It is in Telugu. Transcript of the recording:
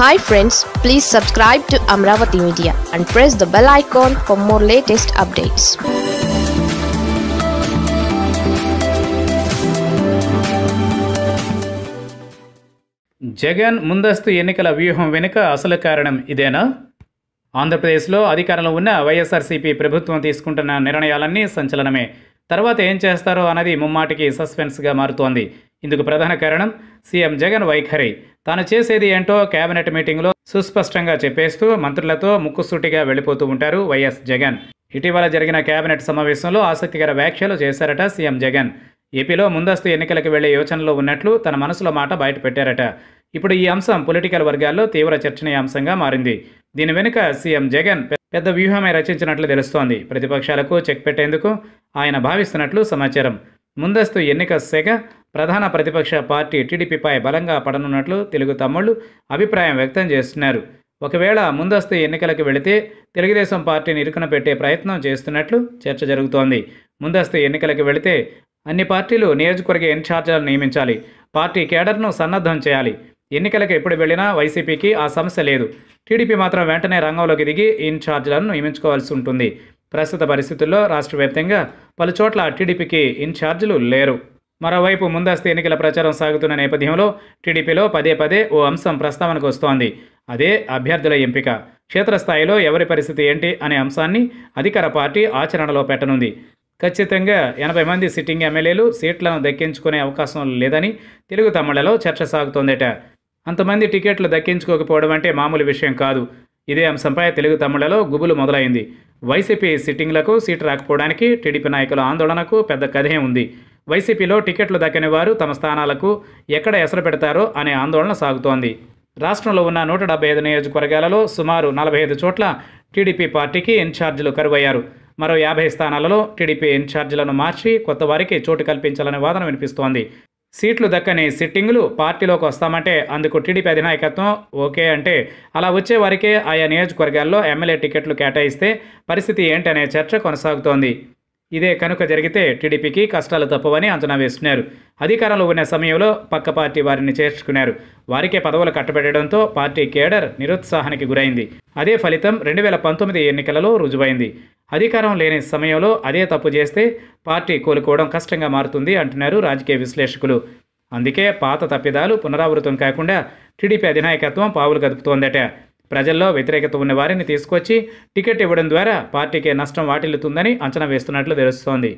hi friends please subscribe to Amaravati media and press the bell icon for more latest updates Jagan ముందస్తు ఎన్నికల వ్యూహం వెనుక అసలు కారణం ఇదేనా ఆంధ్రప్రదేశ్లో అధికారంలో ఉన్న వైఎస్ఆర్సీపీ ప్రభుత్వం తీసుకుంటున్న నిర్ణయాలన్నీ సంచలనమే తర్వాత ఏం చేస్తారో అన్నది ముమ్మాటికి సస్పెన్స్గా మారుతోంది ఇందుకు ప్రధాన కారణం సీఎం జగన్ వైఖరి తాను చేసేది ఏంటో కేబినెట్ మీటింగ్లో సుస్పష్టంగా చెప్పేస్తూ మంత్రులతో ముక్కుసూటిగా వెళ్ళిపోతూ ఉంటారు వైఎస్ జగన్ ఇటీవల జరిగిన కేబినెట్ సమావేశంలో ఆసక్తికర వ్యాఖ్యలు చేశారట సీఎం జగన్ ఏపీలో ముందస్తు ఎన్నికలకు వెళ్లే యోచనలో ఉన్నట్లు తన మనసులో మాట బయటపెట్టారట ఇప్పుడు ఈ అంశం పొలిటికల్ వర్గాల్లో తీవ్ర చర్చనీయాంశంగా మారింది దీని వెనుక సీఎం జగన్ పెద్ద వ్యూహమే రచించినట్లు తెలుస్తోంది ప్రతిపక్షాలకు చెక్ పెట్టేందుకు ఆయన భావిస్తున్నట్లు సమాచారం ముందస్తు ఎన్నిక శాఖ ప్రధాన ప్రతిపక్ష పార్టీ టీడీపీపై బలంగా పడనున్నట్లు తెలుగు తమ్ముళ్లు అభిప్రాయం వ్యక్తం చేస్తున్నారు ఒకవేళ ముందస్తు ఎన్నికలకు వెళితే తెలుగుదేశం పార్టీని ఇరుకున పెట్టే ప్రయత్నం చేస్తున్నట్లు చర్చ జరుగుతోంది ముందస్తు ఎన్నికలకు వెళితే అన్ని పార్టీలు నియోజకవర్గ ఇన్ఛార్జీలను నియమించాలి పార్టీ కేడర్ను సన్నద్ధం చేయాలి ఎన్నికలకు ఎప్పుడు వెళ్ళినా వైసీపీకి ఆ సమస్య లేదు టీడీపీ మాత్రం వెంటనే రంగంలోకి దిగి ఇన్ఛార్జీలను నియమించుకోవాల్సి ఉంటుంది ప్రస్తుత పరిస్థితుల్లో రాష్ట్ర వ్యాప్తంగా పలుచోట్ల టీడీపీకి ఇన్ఛార్జీలు లేరు మరోవైపు ముందస్తు ఎన్నికల ప్రచారం సాగుతున్న నేపథ్యంలో టీడీపీలో పదే పదే ఓ అంశం ప్రస్తావనకు వస్తోంది అదే అభ్యర్థుల ఎంపిక క్షేత్రస్థాయిలో ఎవరి పరిస్థితి ఏంటి అనే అంశాన్ని అధికార పార్టీ ఆచరణలో పెట్టనుంది ఖచ్చితంగా ఎనభై మంది సిట్టింగ్ ఎమ్మెల్యేలు సీట్లను దక్కించుకునే అవకాశం లేదని తెలుగు తమిళలో చర్చ సాగుతోందట అంతమంది టికెట్లు దక్కించుకోకపోవడం అంటే మామూలు విషయం కాదు ఇదే అంశంపై తెలుగు తమిళలో గుబులు మొదలైంది వైసీపీ సిట్టింగ్లకు సీటు రాకపోవడానికి టీడీపీ నాయకుల ఆందోళనకు పెద్ద కథే ఉంది వైసీపీలో టికెట్లు దక్కని వారు తమ స్థానాలకు ఎక్కడ ఎసరు పెడతారో అనే ఆందోళన సాగుతోంది రాష్ట్రంలో ఉన్న నూట డెబ్బై ఐదు నియోజకవర్గాలలో సుమారు నలభై ఐదు చోట్ల టీడీపీ పార్టీకి ఇన్ఛార్జీలు కరువయ్యారు మరో యాభై స్థానాలలో టీడీపీ ఇన్ఛార్జీలను మార్చి కొత్త వారికి చోటు కల్పించాలనే వాదన వినిపిస్తోంది సీట్లు దక్కని సిట్టింగులు పార్టీలోకి వస్తామంటే అందుకు టీడీపీ అధినాయకత్వం ఓకే అంటే అలా వచ్చే వారికే ఆయా నియోజకవర్గాల్లో ఎమ్మెల్యే టికెట్లు కేటాయిస్తే పరిస్థితి ఏంటనే చర్చ కొనసాగుతోంది ఇదే కనుక జరిగితే టీడీపీకి కష్టాలు తప్పవని అంచనా వేస్తున్నారు అధికారంలో ఉన్న సమయంలో పక్క పార్టీ వారిని చేర్చుకున్నారు వారికే పదవులు కట్టబెట్టడంతో పార్టీ కేడర్ నిరుత్సాహానికి గురైంది అదే ఫలితం రెండు వేల పంతొమ్మిది ఎన్నికలలో రుజువైంది అధికారం లేని సమయంలో అదే తప్పు చేస్తే పార్టీ కోలుకోవడం కష్టంగా మారుతుంది అంటున్నారు రాజకీయ విశ్లేషకులు అందుకే పాత తప్పిదాలు పునరావృతం కాకుండా టీడీపీ అధినాయకత్వం పావులు కదుపుతోందట ప్రజల్లో వ్యతిరేకత ఉన్న వారిని తీసుకొచ్చి టికెట్ ఇవ్వడం ద్వారా పార్టీకే నష్టం వాటిల్లుతుందని అంచనా వేస్తున్నట్లు తెలుస్తోంది